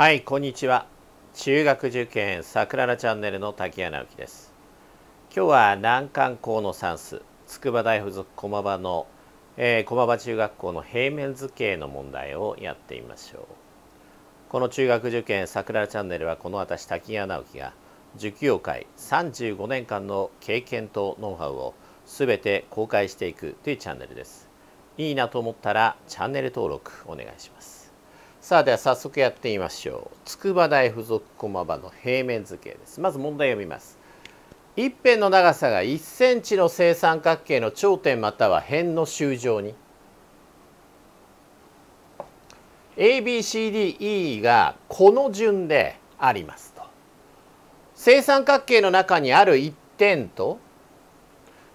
はいこんにちは中学受験さくららチャンネルの滝谷直樹です今日は難関校の算数筑波大附属駒場の、えー、駒場中学校の平面図形の問題をやってみましょうこの中学受験さくららチャンネルはこの私滝谷直樹が受給会35年間の経験とノウハウを全て公開していくというチャンネルですいいなと思ったらチャンネル登録お願いしますさあでは早速やってみましょう筑波大附属駒場の平面図形ですまず問題を見ます一辺の長さが1ンチの正三角形の頂点または辺の周上に ABCDE がこの順でありますと正三角形の中にある1点と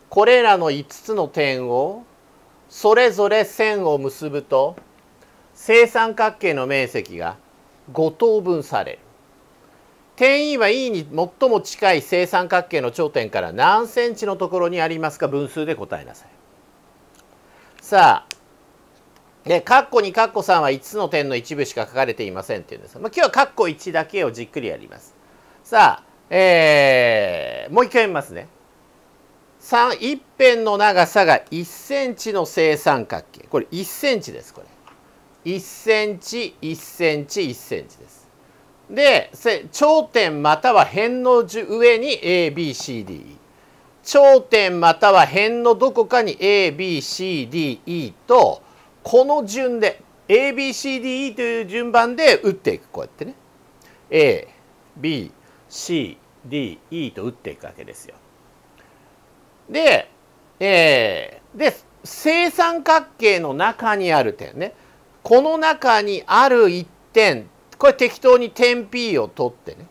これらの5つの点をそれぞれ線を結ぶと正三角形の面積が5等分される点 E は E に最も近い正三角形の頂点から何センチのところにありますか分数で答えなさい。さあで、括弧2、カッ3は5つの点の一部しか書かれていませんっていうんですが、まあ、今日は括弧コ1だけをじっくりやります。さあ、えー、もう一回見ますね。3、一辺の長さが1センチの正三角形。これ1センチです、これ。1センチ1センチ1センチです。で頂点または辺の上に ABCDE 頂点または辺のどこかに ABCDE とこの順で ABCDE という順番で打っていくこうやってね ABCDE と打っていくわけですよ。で,、えー、で正三角形の中にある点ねこの中にある一点これ適当に点 P を取ってね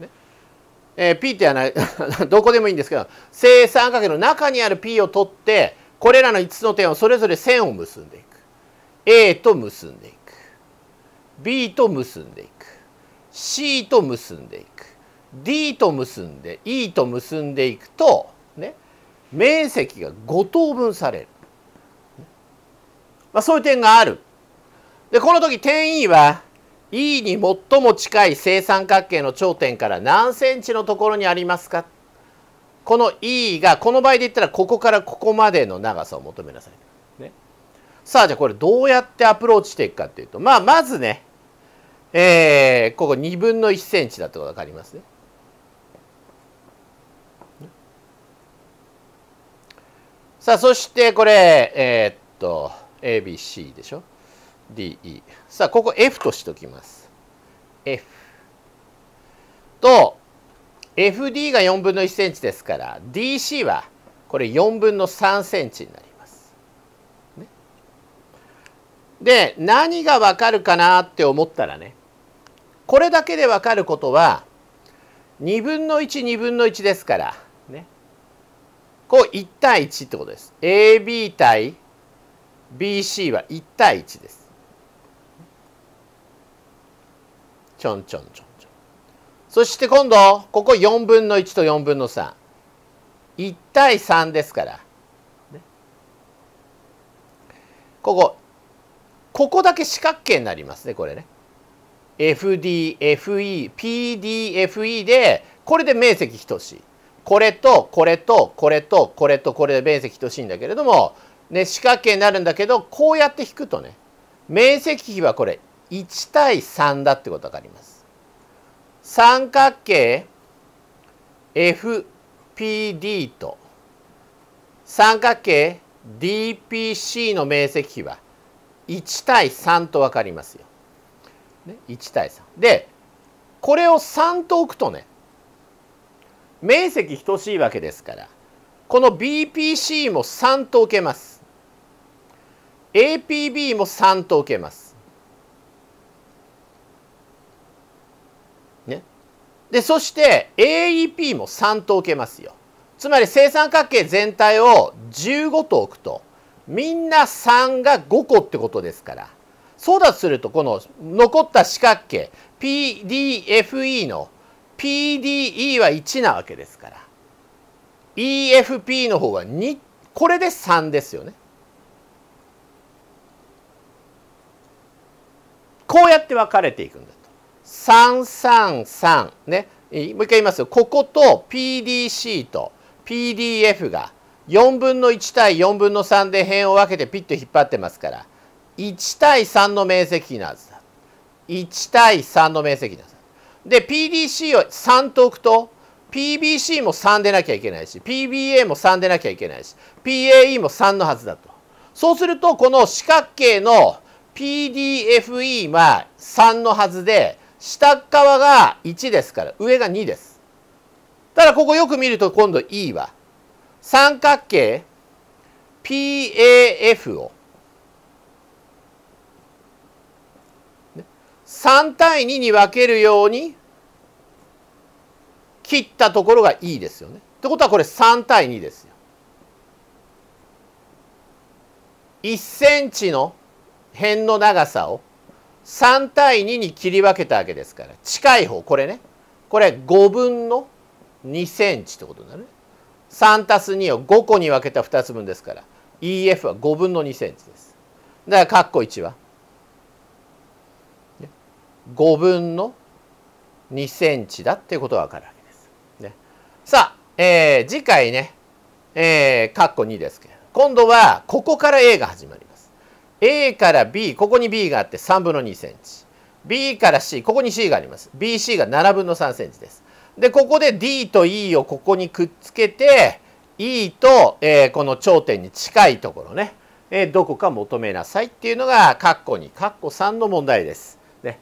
ね、えー、P ってはない どこでもいいんですけど正三角形の中にある P を取ってこれらの5つの点をそれぞれ線を結んでいく A と結んでいく B と結んでいく C と結んでいく D と結んで E と結んでいくとね面積が5等分される、まあ、そういう点があるで、この時点 E は E に最も近い正三角形の頂点から何センチのところにありますかこの E がこの場合で言ったらここからここまでの長さを求めなさい。ね、さあじゃあこれどうやってアプローチしていくかっていうとまあまずね、えー、ここ2分の1センチだってことが分かりますね。さあそしてこれえー、っと ABC でしょ。DE さあここ F としときます F と FD が4分の1センチですから DC はこれ4分の3センチになります。ね、で何がわかるかなって思ったらねこれだけでわかることは2分の12分の1ですからねこう1対1ってことです。AB 対 BC は1対1です。ちょんちょんちょんちょん。そして今度、ここ4分の1と4分の3。1対3ですから。ね、ここ、ここだけ四角形になりますね、これね。FD、FE、PDFE で、これで面積等しい。これと、これと、これと、これと、これで面積等しいんだけれども、ね、四角形になるんだけど、こうやって引くとね、面積比はこれ1対3だってこと分かります。三角形 FPD と三角形 DPC の面積比は1対3と分かりますよ。ね、1対3。でこれを3と置くとね面積等しいわけですからこの BPC も3と置けます。APB も3と置けます。でそして AEP も3と受けますよつまり正三角形全体を15と置くとみんな3が5個ってことですからそうだとするとこの残った四角形 PDFE の PDE は1なわけですから EFP の方は2これで3ですよね。こうやって分かれていくんだ。333ねもう一回言いますここと PDC と PDF が4分の1対4分の3で辺を分けてピッと引っ張ってますから1対3の面積なはずだ1対3の面積なはでで PDC を3と置くと PBC も3でなきゃいけないし PBA も3でなきゃいけないし PAE も3のはずだとそうするとこの四角形の PDFE は3のはずで下側が1ですから上が2です。ただここよく見ると今度 E は三角形 PAF を3対2に分けるように切ったところが E ですよね。ってことはこれ3対2ですよ。1センチの辺の長さを3対2に切り分けたわけですから近い方これねこれ5分の2センチってことだね3たす2を5個に分けた2つ分ですから EF は5分の2センチですだから括弧1は5分の2センチだっていうことが分かるわけです。ね、さあ、えー、次回ね、えー、括弧2ですけど今度はここから A が始まります。A から B ここに B があって3分の2センチ B から C ここに C があります BC が7分の3センチですでここで D と E をここにくっつけて E と、えー、この頂点に近いところね、えー、どこか求めなさいっていうのが括弧コ2カッ3の問題です、ね、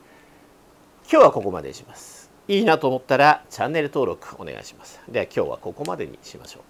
今日はここまでにしますいいなと思ったらチャンネル登録お願いしますでは今日はここまでにしましょう